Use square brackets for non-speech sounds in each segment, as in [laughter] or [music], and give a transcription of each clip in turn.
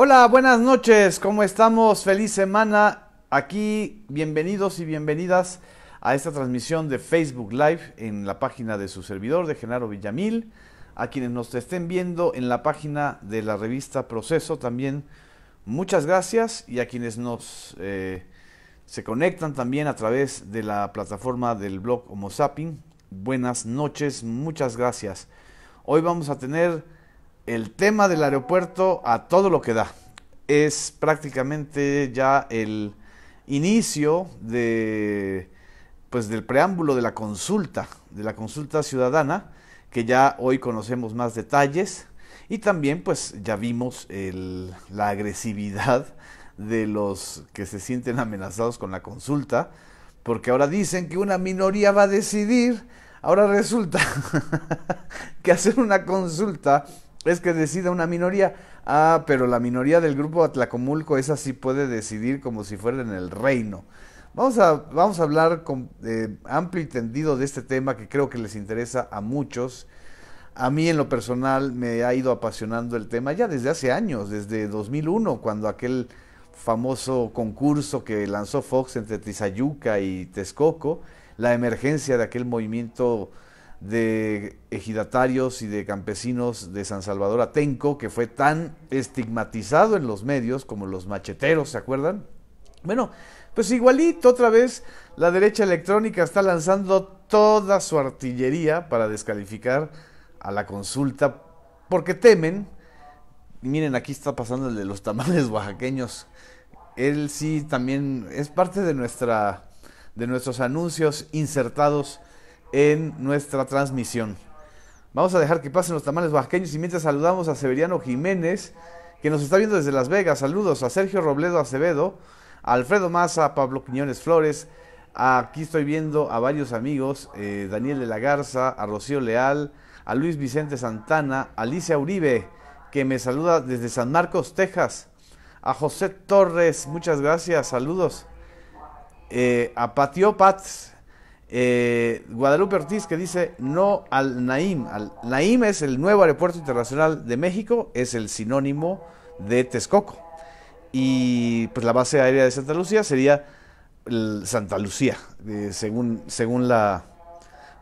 Hola, buenas noches, ¿cómo estamos? Feliz semana. Aquí, bienvenidos y bienvenidas a esta transmisión de Facebook Live en la página de su servidor, de Genaro Villamil. A quienes nos estén viendo en la página de la revista Proceso también, muchas gracias. Y a quienes nos eh, se conectan también a través de la plataforma del blog Homo Zapping, buenas noches, muchas gracias. Hoy vamos a tener el tema del aeropuerto a todo lo que da. Es prácticamente ya el inicio de pues del preámbulo de la consulta, de la consulta ciudadana, que ya hoy conocemos más detalles y también pues ya vimos la agresividad de los que se sienten amenazados con la consulta, porque ahora dicen que una minoría va a decidir, ahora resulta [laughs] que hacer una consulta es que decida una minoría. Ah, pero la minoría del grupo Atlacomulco, es así puede decidir como si fuera en el reino. Vamos a, vamos a hablar con, eh, amplio y tendido de este tema que creo que les interesa a muchos. A mí en lo personal me ha ido apasionando el tema ya desde hace años, desde 2001, cuando aquel famoso concurso que lanzó Fox entre Tizayuca y Texcoco, la emergencia de aquel movimiento de ejidatarios y de campesinos de San Salvador Atenco, que fue tan estigmatizado en los medios como los macheteros, ¿se acuerdan? Bueno, pues igualito otra vez la derecha electrónica está lanzando toda su artillería para descalificar a la consulta porque temen, miren aquí está pasando el de los tamales oaxaqueños, él sí también es parte de, nuestra, de nuestros anuncios insertados en nuestra transmisión. Vamos a dejar que pasen los tamales oaxaqueños y mientras saludamos a Severiano Jiménez, que nos está viendo desde Las Vegas. Saludos a Sergio Robledo Acevedo, a Alfredo Maza, a Pablo Quiñones Flores. Aquí estoy viendo a varios amigos, eh, Daniel de la Garza, a Rocío Leal, a Luis Vicente Santana, a Alicia Uribe, que me saluda desde San Marcos, Texas, a José Torres, muchas gracias, saludos, eh, a Patio Pats, eh, Guadalupe Ortiz que dice no al Naim. Al, Naim es el nuevo aeropuerto internacional de México, es el sinónimo de Texcoco. Y pues la base aérea de Santa Lucía sería Santa Lucía, eh, según, según la,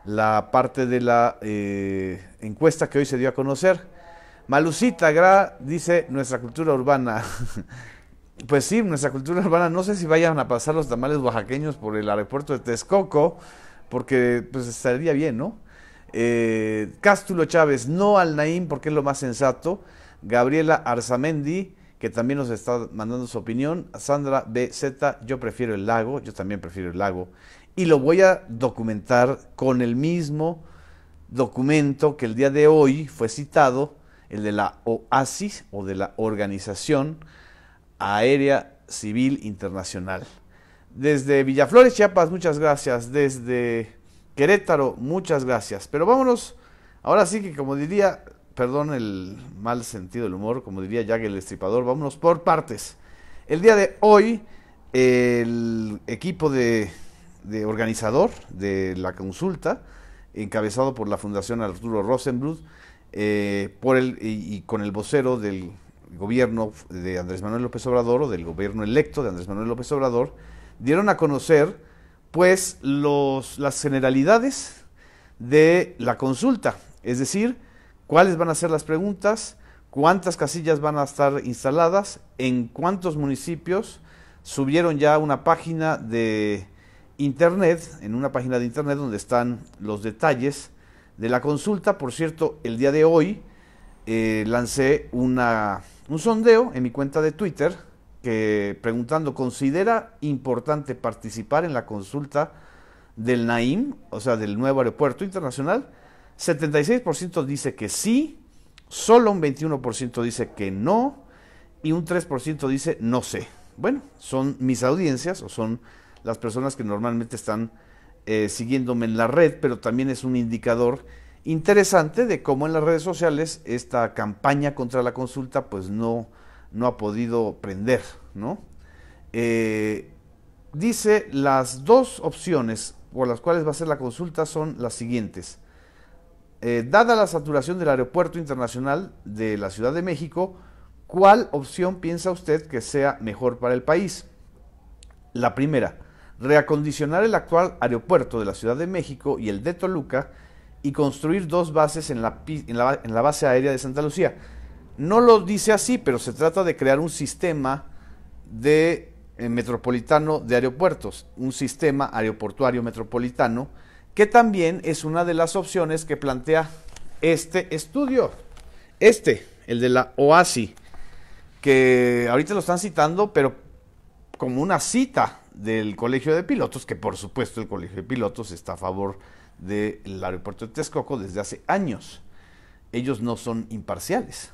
la parte de la eh, encuesta que hoy se dio a conocer. Malucita Gra dice nuestra cultura urbana. [laughs] pues sí, nuestra cultura urbana, no sé si vayan a pasar los tamales oaxaqueños por el aeropuerto de Texcoco, porque pues estaría bien, ¿no? Eh, Cástulo Chávez, no al Naim, porque es lo más sensato. Gabriela Arzamendi, que también nos está mandando su opinión. Sandra BZ, yo prefiero el lago, yo también prefiero el lago. Y lo voy a documentar con el mismo documento que el día de hoy fue citado, el de la OASIS o de la organización Aérea Civil Internacional. Desde Villaflores, Chiapas, muchas gracias. Desde Querétaro, muchas gracias. Pero vámonos, ahora sí que como diría, perdón el mal sentido del humor, como diría Jack el Estripador, vámonos por partes. El día de hoy, el equipo de, organizador de la consulta, encabezado por la Fundación Arturo Rosenbluth, eh, por el, y con el vocero del gobierno de Andrés Manuel López Obrador o del gobierno electo de Andrés Manuel López Obrador, dieron a conocer pues los, las generalidades de la consulta, es decir, cuáles van a ser las preguntas, cuántas casillas van a estar instaladas, en cuántos municipios subieron ya una página de internet, en una página de internet donde están los detalles de la consulta. Por cierto, el día de hoy eh, lancé una un sondeo en mi cuenta de Twitter que preguntando, ¿considera importante participar en la consulta del Naim, o sea, del nuevo aeropuerto internacional? 76% dice que sí, solo un 21% dice que no y un 3% dice no sé. Bueno, son mis audiencias o son las personas que normalmente están eh, siguiéndome en la red, pero también es un indicador interesante de cómo en las redes sociales esta campaña contra la consulta pues no, no ha podido prender, ¿no? Eh, dice las dos opciones por las cuales va a ser la consulta son las siguientes. Eh, dada la saturación del aeropuerto internacional de la Ciudad de México, ¿cuál opción piensa usted que sea mejor para el país? La primera, reacondicionar el actual aeropuerto de la Ciudad de México y el de Toluca y construir dos bases en la, en, la, base aérea de Santa Lucía. No lo dice así, pero se trata de crear un sistema de eh, metropolitano de aeropuertos, un sistema aeroportuario metropolitano, que también es una de las opciones que plantea este estudio. Este, el de la OASI, que ahorita lo están citando, pero como una cita del Colegio de Pilotos, que por supuesto el Colegio de Pilotos está a favor del aeropuerto de Texcoco desde hace años. Ellos no son imparciales.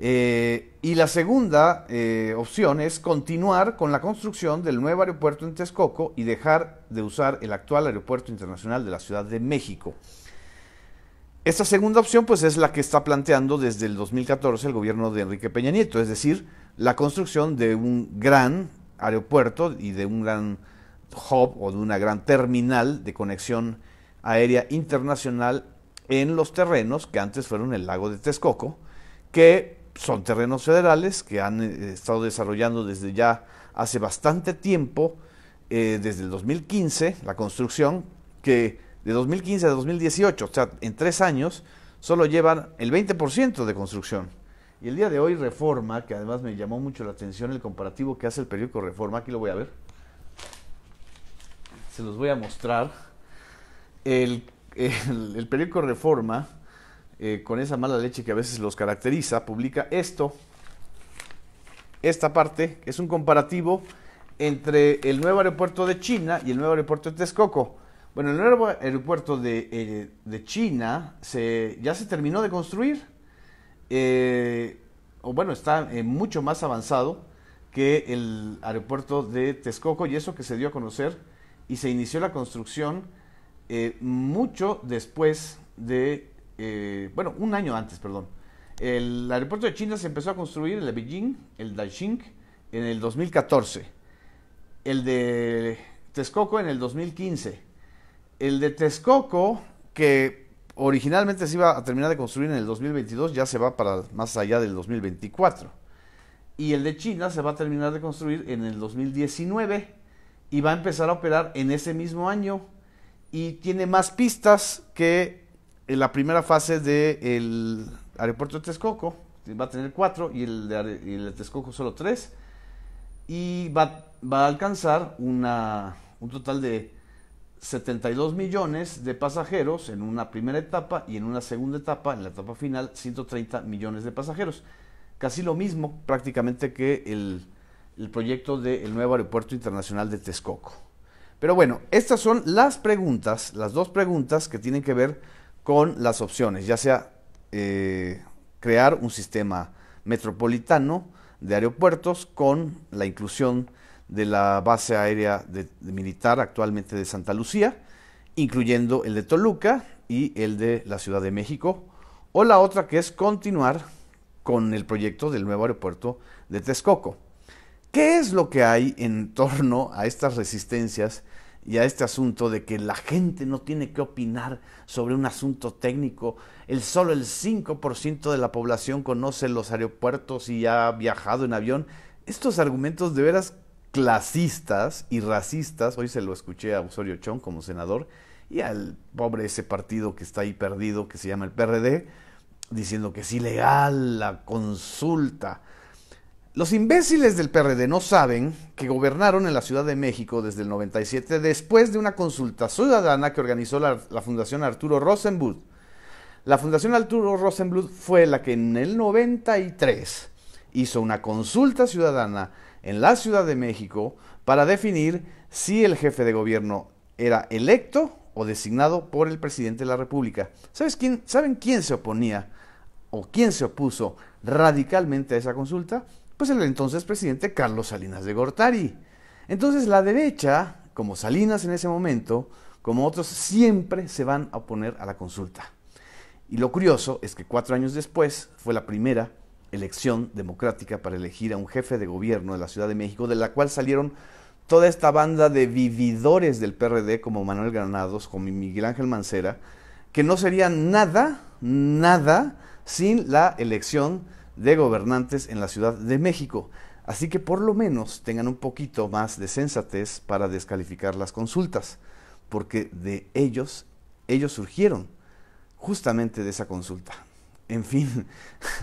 Eh, y la segunda eh, opción es continuar con la construcción del nuevo aeropuerto en Texcoco y dejar de usar el actual aeropuerto internacional de la Ciudad de México. Esta segunda opción pues es la que está planteando desde el 2014 el gobierno de Enrique Peña Nieto, es decir, la construcción de un gran aeropuerto y de un gran hub o de una gran terminal de conexión Aérea Internacional en los terrenos que antes fueron el lago de Texcoco, que son terrenos federales que han eh, estado desarrollando desde ya hace bastante tiempo, eh, desde el 2015, la construcción, que de 2015 a 2018, o sea, en tres años, solo llevan el 20% de construcción. Y el día de hoy Reforma, que además me llamó mucho la atención el comparativo que hace el periódico Reforma, aquí lo voy a ver, se los voy a mostrar el, el, periódico Reforma, eh, con esa mala leche que a veces los caracteriza, publica esto. Esta parte que es un comparativo entre el nuevo aeropuerto de China y el nuevo aeropuerto de Texcoco. Bueno, el nuevo aeropuerto de, eh, de China se, ya se terminó de construir, eh, o bueno, está mucho más avanzado que el aeropuerto de Texcoco y eso que se dio a conocer y se inició la construcción eh, mucho después de, eh, bueno, un año antes, perdón. El aeropuerto de China se empezó a construir, el de Beijing, el Daxing, en el 2014. El de Texcoco en el 2015. El de Texcoco, que originalmente se iba a terminar de construir en el 2022, ya se va para más allá del 2024. Y el de China se va a terminar de construir en el 2019 y va a empezar a operar en ese mismo año y tiene más pistas que en eh, la primera fase del aeropuerto de Texcoco. Va a tener cuatro y el de, Texcoco solo tres. Y va, a alcanzar un total de 72 millones de pasajeros en una primera etapa y en una segunda etapa, en la etapa final, 130 millones de pasajeros. Casi lo mismo prácticamente que el, proyecto del nuevo aeropuerto internacional de Texcoco. Pero bueno, estas son las preguntas, las dos preguntas que tienen que ver con las opciones, ya sea eh, crear un sistema metropolitano de aeropuertos con la inclusión de la base aérea militar actualmente de Santa Lucía, incluyendo el de Toluca y el de la Ciudad de México, o la otra que es continuar con el proyecto del nuevo aeropuerto de Texcoco. ¿Qué es lo que hay en torno a estas resistencias y a este asunto de que la gente no tiene que opinar sobre un asunto técnico. El solo el 5% de la población conoce los aeropuertos y ha viajado en avión. Estos argumentos de veras clasistas y racistas, hoy se lo escuché a Osorio Chong como senador y al pobre ese partido que está ahí perdido que se llama el PRD, diciendo que es ilegal la consulta los imbéciles del PRD no saben que gobernaron en la Ciudad de México desde el 97 después de una consulta ciudadana que organizó la, Fundación Arturo Rosenblut. La Fundación Arturo Rosenblut fue la que en el 93 hizo una consulta ciudadana en la Ciudad de México para definir si el jefe de gobierno era electo o designado por el presidente de la República. ¿Sabes quién, ¿Saben quién se oponía o quién se opuso radicalmente a esa consulta? pues el entonces presidente Carlos Salinas de Gortari. Entonces la derecha, como Salinas en ese momento, como otros, siempre se van a oponer a la consulta. Y lo curioso es que cuatro años después fue la primera elección democrática para elegir a un jefe de gobierno de la Ciudad de México, de la cual salieron toda esta banda de vividores del PRD como Manuel Granados, como Miguel Ángel Mancera, que no sería nada, nada sin la elección de gobernantes en la Ciudad de México. Así que por lo menos tengan un poquito más de sensatez para descalificar las consultas, porque de ellos, ellos surgieron justamente de esa consulta. En fin,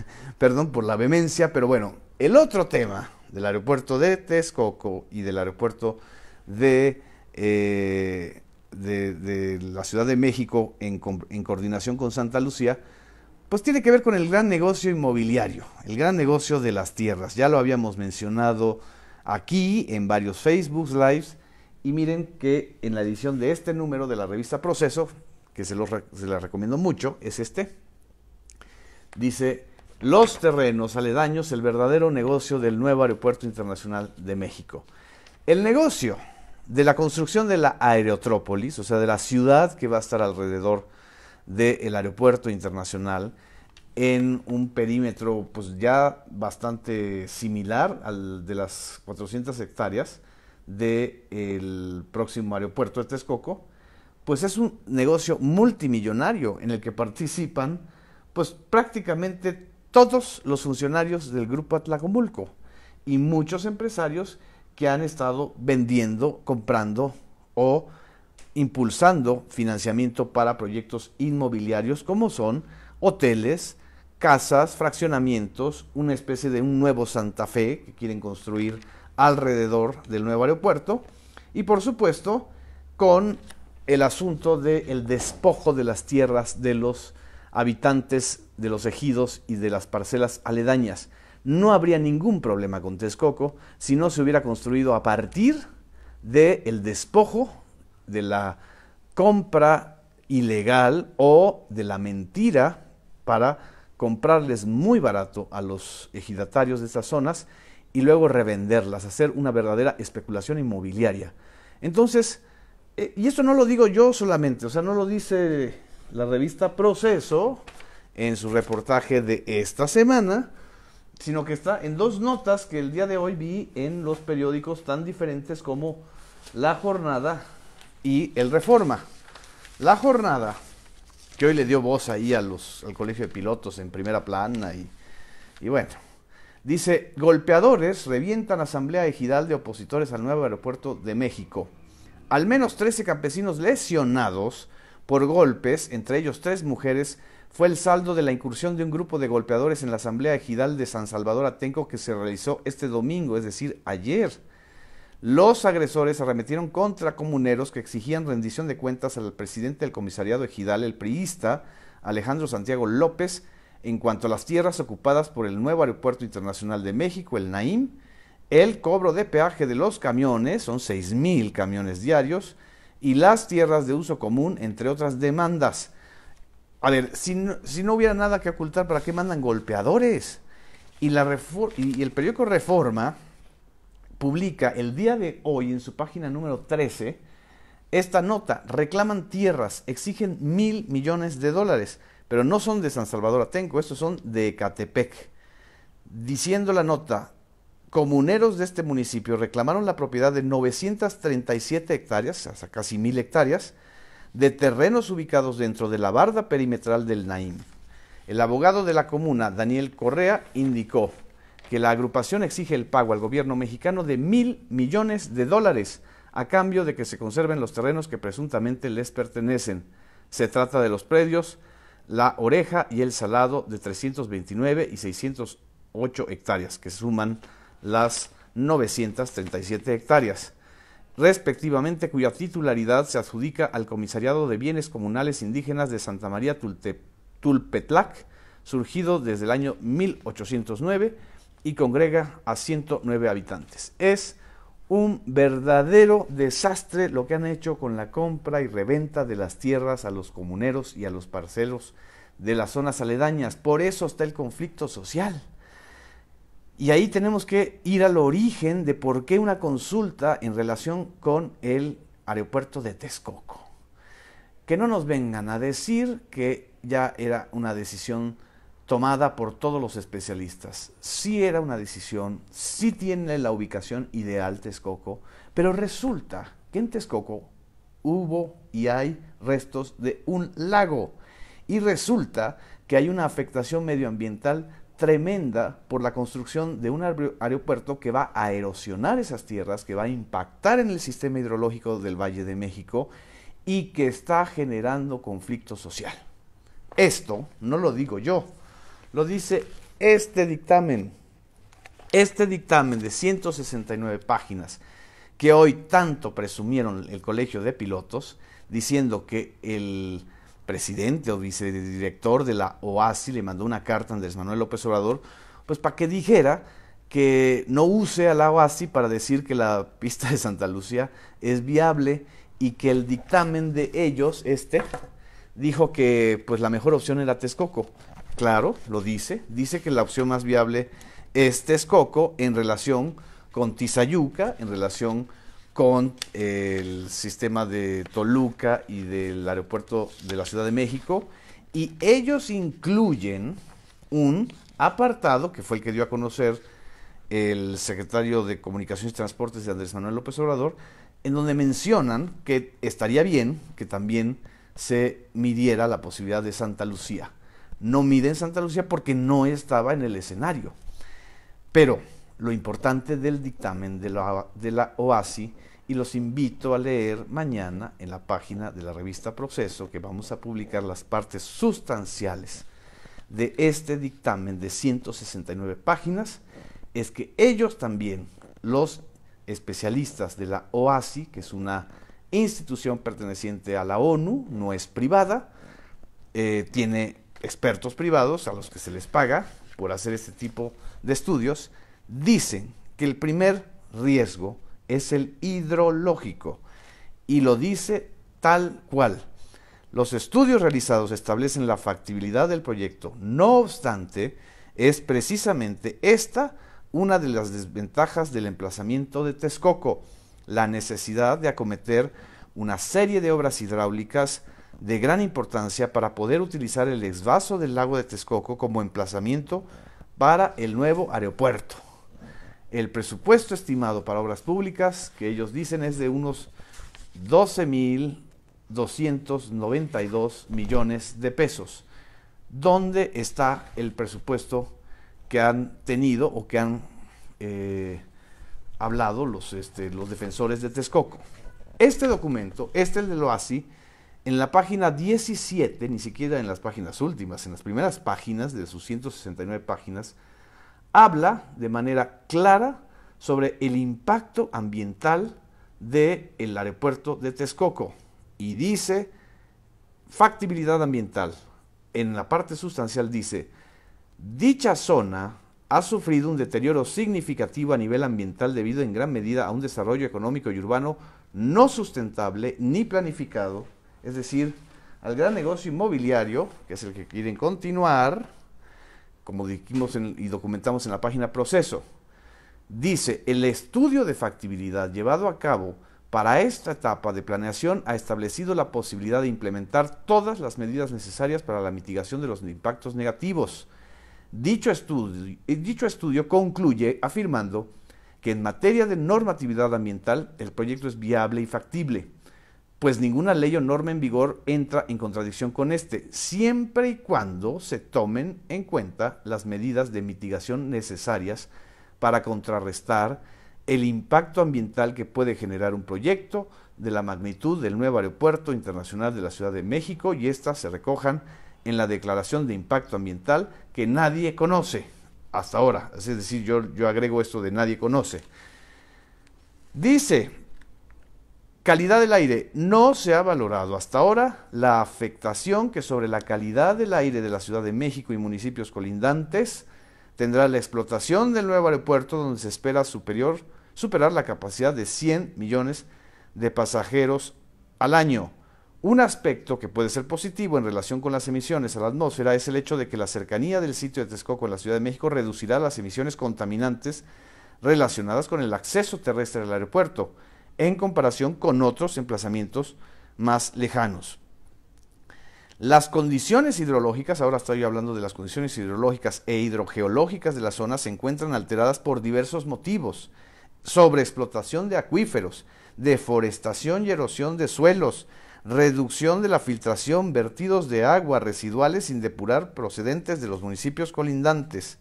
[laughs] perdón por la vehemencia, pero bueno, el otro tema del aeropuerto de Texcoco y del aeropuerto de, eh, la Ciudad de México en coordinación con Santa Lucía, pues tiene que ver con el gran negocio inmobiliario, el gran negocio de las tierras. Ya lo habíamos mencionado aquí en varios Facebook Lives. Y miren que en la edición de este número de la revista Proceso, que se, los, la recomiendo mucho, es este. Dice, los terrenos aledaños, el verdadero negocio del nuevo Aeropuerto Internacional de México. El negocio de la construcción de la aerotrópolis, o sea, de la ciudad que va a estar alrededor de del aeropuerto internacional en un perímetro pues ya bastante similar al de las 400 hectáreas del próximo aeropuerto de Texcoco, pues es un negocio multimillonario en el que participan pues prácticamente todos los funcionarios del grupo Atlacomulco y muchos empresarios que han estado vendiendo, comprando o impulsando financiamiento para proyectos inmobiliarios como son hoteles, casas, fraccionamientos, una especie de un nuevo Santa Fe que quieren construir alrededor del nuevo aeropuerto y por supuesto con el asunto del despojo de las tierras de los habitantes de los ejidos y de las parcelas aledañas. No habría ningún problema con Texcoco si no se hubiera construido a partir del despojo de la compra ilegal o de la mentira para comprarles muy barato a los ejidatarios de esas zonas y luego revenderlas, hacer una verdadera especulación inmobiliaria. Entonces, eh, y esto no lo digo yo solamente, o sea, no lo dice la revista Proceso en su reportaje de esta semana, sino que está en dos notas que el día de hoy vi en los periódicos tan diferentes como La Jornada, y el Reforma. La jornada, que hoy le dio voz ahí a los, al colegio de pilotos en primera plana y, y bueno, dice, golpeadores revientan asamblea ejidal de opositores al nuevo aeropuerto de México. Al menos 13 campesinos lesionados por golpes, entre ellos tres mujeres, fue el saldo de la incursión de un grupo de golpeadores en la Asamblea Ejidal de San Salvador Atenco que se realizó este domingo, es decir, ayer. Los agresores arremetieron contra comuneros que exigían rendición de cuentas al presidente del comisariado ejidal, el priista Alejandro Santiago López, en cuanto a las tierras ocupadas por el nuevo Aeropuerto Internacional de México, el Naim, el cobro de peaje de los camiones, son 6.000 camiones diarios, y las tierras de uso común, entre otras demandas. A ver, si no, hubiera nada que ocultar, ¿para qué mandan golpeadores? Y, la y el periódico Reforma publica el día de hoy en su página número 13 esta nota. Reclaman tierras, exigen mil millones de dólares, pero no son de San Salvador Atenco, estos son de catepec Diciendo la nota, comuneros de este municipio reclamaron la propiedad de 937 hectáreas, hasta casi mil hectáreas, de terrenos ubicados dentro de la barda perimetral del Naim. El abogado de la comuna, Daniel Correa, indicó, que la agrupación exige el pago al gobierno mexicano de mil millones de dólares a cambio de que se conserven los terrenos que presuntamente les pertenecen. Se trata de los predios La Oreja y El Salado de 329 y 608 hectáreas, que suman las 937 hectáreas, respectivamente cuya titularidad se adjudica al Comisariado de Bienes Comunales Indígenas de Santa María Tulpetlac, surgido desde el año 1809 y congrega a 109 habitantes. Es un verdadero desastre lo que han hecho con la compra y reventa de las tierras a los comuneros y a los parcelos de las zonas aledañas. Por eso está el conflicto social. Y ahí tenemos que ir al origen de por qué una consulta en relación con el aeropuerto de Texcoco. Que no nos vengan a decir que ya era una decisión tomada por todos los especialistas. Sí era una decisión, sí tiene la ubicación ideal Texcoco, pero resulta que en Texcoco hubo y hay restos de un lago. Y resulta que hay una afectación medioambiental tremenda por la construcción de un aeropuerto que va a erosionar esas tierras, que va a impactar en el sistema hidrológico del Valle de México y que está generando conflicto social. Esto no lo digo yo, lo dice este dictamen, este dictamen de 169 páginas que hoy tanto presumieron el Colegio de Pilotos, diciendo que el presidente o vicedirector de la OASI le mandó una carta a Andrés Manuel López Obrador, pues para que dijera que no use a la OASI para decir que la pista de Santa Lucía es viable y que el dictamen de ellos, este, dijo que pues la mejor opción era Texcoco. Claro, lo dice. Dice que la opción más viable es Texcoco en relación con Tizayuca, en relación con eh, el sistema de Toluca y del aeropuerto de la Ciudad de México. Y ellos incluyen un apartado, que fue el que dio a conocer el secretario de Comunicaciones y Transportes de Andrés Manuel López Obrador, en donde mencionan que estaría bien que también se midiera la posibilidad de Santa Lucía no mide en Santa Lucía porque no estaba en el escenario. Pero lo importante del dictamen de la, OASI, y los invito a leer mañana en la página de la revista Proceso, que vamos a publicar las partes sustanciales de este dictamen de 169 páginas, es que ellos también, los especialistas de la OASI, que es una institución perteneciente a la ONU, no es privada, eh, tiene expertos privados a los que se les paga por hacer este tipo de estudios, dicen que el primer riesgo es el hidrológico y lo dice tal cual. Los estudios realizados establecen la factibilidad del proyecto. No obstante, es precisamente esta una de las desventajas del emplazamiento de Texcoco, la necesidad de acometer una serie de obras hidráulicas de gran importancia para poder utilizar el exvaso del lago de Texcoco como emplazamiento para el nuevo aeropuerto. El presupuesto estimado para obras públicas, que ellos dicen es de unos 12.292 millones de pesos. ¿Dónde está el presupuesto que han tenido o que han eh, hablado los, este, los defensores de Texcoco? Este documento, este es el de así en la página 17, ni siquiera en las páginas últimas, en las primeras páginas de sus 169 páginas, habla de manera clara sobre el impacto ambiental del el aeropuerto de Texcoco y dice factibilidad ambiental. En la parte sustancial dice, dicha zona ha sufrido un deterioro significativo a nivel ambiental debido en gran medida a un desarrollo económico y urbano no sustentable ni planificado es decir, al gran negocio inmobiliario, que es el que quieren continuar, como dijimos y documentamos en la página Proceso. Dice, el estudio de factibilidad llevado a cabo para esta etapa de planeación ha establecido la posibilidad de implementar todas las medidas necesarias para la mitigación de los impactos negativos. dicho estudio eh, concluye afirmando que en materia de normatividad ambiental el proyecto es viable y factible pues ninguna ley o norma en vigor entra en contradicción con este, siempre y cuando se tomen en cuenta las medidas de mitigación necesarias para contrarrestar el impacto ambiental que puede generar un proyecto de la magnitud del nuevo aeropuerto internacional de la Ciudad de México y éstas se recojan en la declaración de impacto ambiental que nadie conoce hasta ahora. Es decir, yo, yo agrego esto de nadie conoce. Dice Calidad del aire. No se ha valorado hasta ahora la afectación que sobre la calidad del aire de la Ciudad de México y municipios colindantes tendrá la explotación del nuevo aeropuerto donde se espera superior, superar la capacidad de 100 millones de pasajeros al año. Un aspecto que puede ser positivo en relación con las emisiones a la atmósfera es el hecho de que la cercanía del sitio de Texcoco a la Ciudad de México reducirá las emisiones contaminantes relacionadas con el acceso terrestre al aeropuerto en comparación con otros emplazamientos más lejanos. Las condiciones hidrológicas, ahora estoy hablando de las condiciones hidrológicas e hidrogeológicas de la zona, se encuentran alteradas por diversos motivos. Sobreexplotación de acuíferos, deforestación y erosión de suelos, reducción de la filtración, vertidos de agua residuales sin depurar procedentes de los municipios colindantes.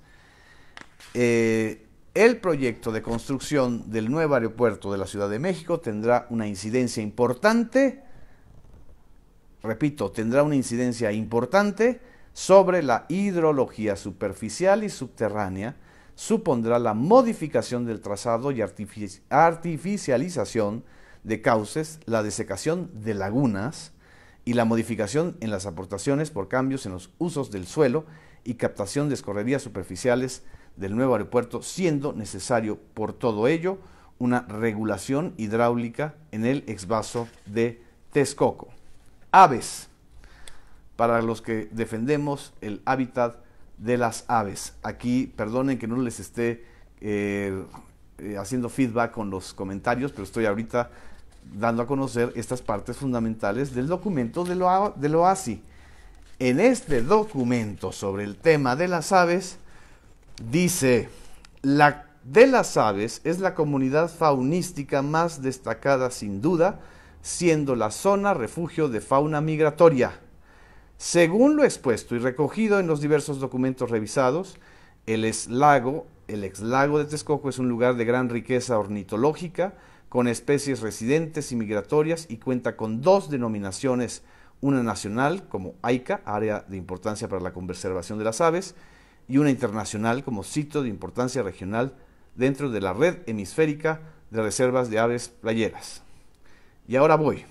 Eh, el proyecto de construcción del nuevo aeropuerto de la Ciudad de México tendrá una incidencia importante, repito, tendrá una incidencia importante sobre la hidrología superficial y subterránea, supondrá la modificación del trazado y artificialización de cauces, la desecación de lagunas y la modificación en las aportaciones por cambios en los usos del suelo y captación de escorrerías superficiales del nuevo aeropuerto, siendo necesario por todo ello una regulación hidráulica en el exvaso de Texcoco. Aves. Para los que defendemos el hábitat de las aves. Aquí, perdonen que no les esté eh, eh, haciendo feedback con los comentarios, pero estoy ahorita dando a conocer estas partes fundamentales del documento de lo ASI. En este documento sobre el tema de las aves, Dice, la de las aves es la comunidad faunística más destacada sin duda, siendo la zona refugio de fauna migratoria. Según lo expuesto y recogido en los diversos documentos revisados, el eslago, el exlago de Texcoco es un lugar de gran riqueza ornitológica, con especies residentes y migratorias y cuenta con dos denominaciones, una nacional como AICA, área de importancia para la conservación de las aves, y una internacional como sitio de importancia regional dentro de la red hemisférica de reservas de aves playeras. Y ahora voy.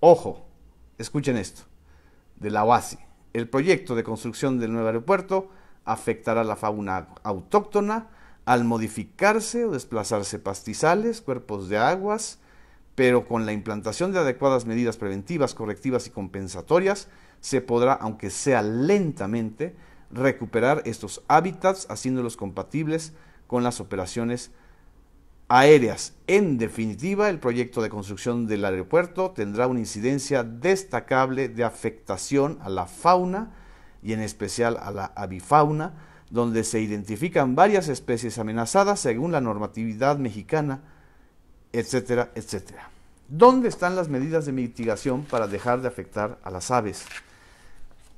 Ojo, escuchen esto. De la OASI. El proyecto de construcción del nuevo aeropuerto afectará la fauna autóctona al modificarse o desplazarse pastizales, cuerpos de aguas, pero con la implantación de adecuadas medidas preventivas, correctivas y compensatorias, se podrá, aunque sea lentamente, recuperar estos hábitats haciéndolos compatibles con las operaciones aéreas. En definitiva, el proyecto de construcción del aeropuerto tendrá una incidencia destacable de afectación a la fauna y en especial a la avifauna, donde se identifican varias especies amenazadas según la normatividad mexicana, etcétera, etcétera. ¿Dónde están las medidas de mitigación para dejar de afectar a las aves?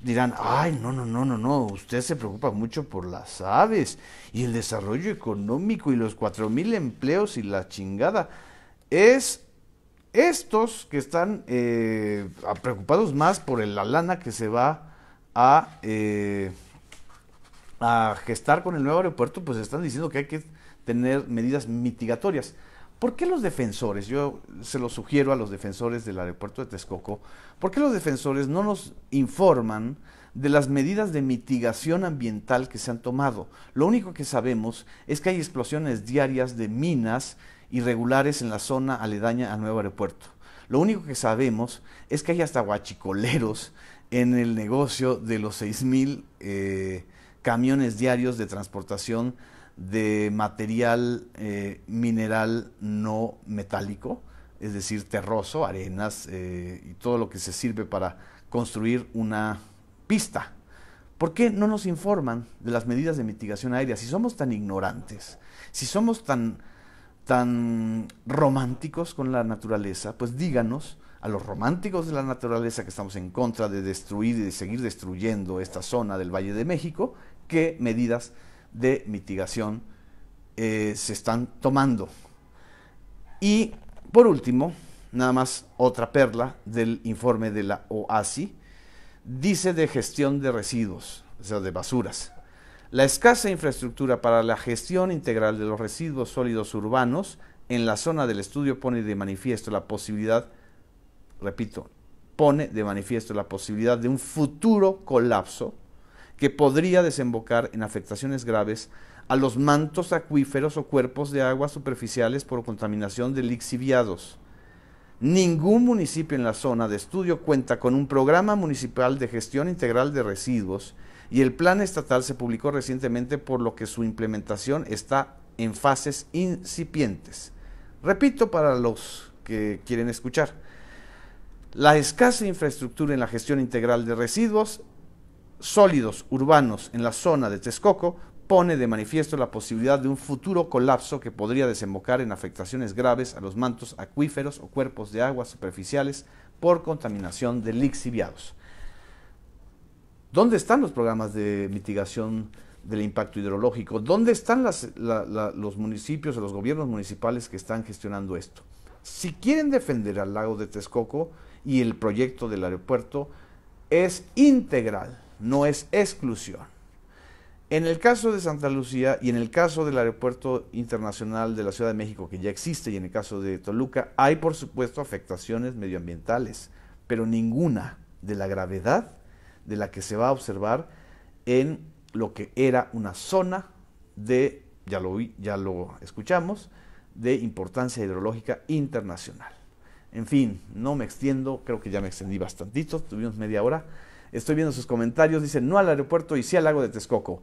dirán, ay, no, no, no, no, no, usted se preocupa mucho por las aves y el desarrollo económico y los cuatro mil empleos y la chingada. Es estos que están eh, preocupados más por la lana que se va a, eh, a gestar con el nuevo aeropuerto, pues están diciendo que hay que tener medidas mitigatorias. ¿Por qué los defensores, yo se lo sugiero a los defensores del aeropuerto de Texcoco, ¿por qué los defensores no nos informan de las medidas de mitigación ambiental que se han tomado? Lo único que sabemos es que hay explosiones diarias de minas irregulares en la zona aledaña al nuevo aeropuerto. Lo único que sabemos es que hay hasta guachicoleros en el negocio de los 6.000 mil eh, camiones diarios de transportación de material eh, mineral no metálico, es decir, terroso, arenas eh, y todo lo que se sirve para construir una pista. ¿Por qué no nos informan de las medidas de mitigación aérea? Si somos tan ignorantes, si somos tan, tan románticos con la naturaleza, pues díganos a los románticos de la naturaleza que estamos en contra de destruir y de seguir destruyendo esta zona del Valle de México, qué medidas de mitigación eh, se están tomando. Y por último, nada más otra perla del informe de la OASI, dice de gestión de residuos, o sea, de basuras. La escasa infraestructura para la gestión integral de los residuos sólidos urbanos en la zona del estudio pone de manifiesto la posibilidad, repito, pone de manifiesto la posibilidad de un futuro colapso que podría desembocar en afectaciones graves a los mantos acuíferos o cuerpos de aguas superficiales por contaminación de lixiviados. Ningún municipio en la zona de estudio cuenta con un programa municipal de gestión integral de residuos y el plan estatal se publicó recientemente por lo que su implementación está en fases incipientes. Repito para los que quieren escuchar. La escasa infraestructura en la gestión integral de residuos sólidos urbanos en la zona de Texcoco pone de manifiesto la posibilidad de un futuro colapso que podría desembocar en afectaciones graves a los mantos acuíferos o cuerpos de aguas superficiales por contaminación de lixiviados. ¿Dónde están los programas de mitigación del impacto hidrológico? ¿Dónde están los municipios o los gobiernos municipales que están gestionando esto? Si quieren defender al lago de Texcoco y el proyecto del aeropuerto, es integral no es exclusión. En el caso de Santa Lucía y en el caso del Aeropuerto Internacional de la Ciudad de México, que ya existe, y en el caso de Toluca, hay por supuesto afectaciones medioambientales, pero ninguna de la gravedad de la que se va a observar en lo que era una zona de, ya lo, ya lo escuchamos, de importancia hidrológica internacional. En fin, no me extiendo, creo que ya me extendí bastantito, tuvimos media hora. Estoy viendo sus comentarios, dicen no al aeropuerto y sí al lago de Texcoco.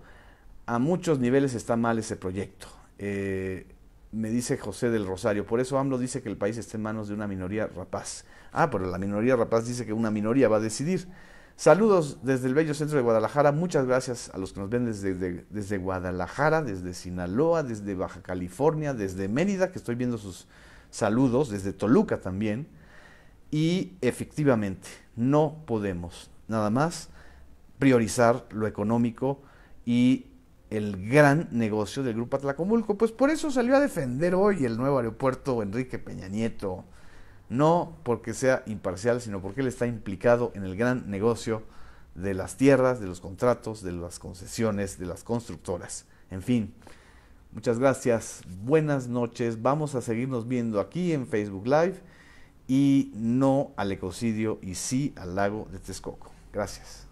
A muchos niveles está mal ese proyecto. Eh, me dice José del Rosario, por eso AMLO dice que el país está en manos de una minoría rapaz. Ah, pero la minoría rapaz dice que una minoría va a decidir. Saludos desde el bello centro de Guadalajara. Muchas gracias a los que nos ven desde, desde Guadalajara, desde Sinaloa, desde Baja California, desde Mérida, que estoy viendo sus saludos, desde Toluca también. Y efectivamente, no podemos nada más, priorizar lo económico y el gran negocio del Grupo Atlacomulco. Pues por eso salió a defender hoy el nuevo aeropuerto Enrique Peña Nieto. No porque sea imparcial, sino porque él está implicado en el gran negocio de las tierras, de los contratos, de las concesiones, de las constructoras. En fin, muchas gracias, buenas noches. Vamos a seguirnos viendo aquí en Facebook Live y no al ecocidio y sí al lago de Texcoco. Gracias.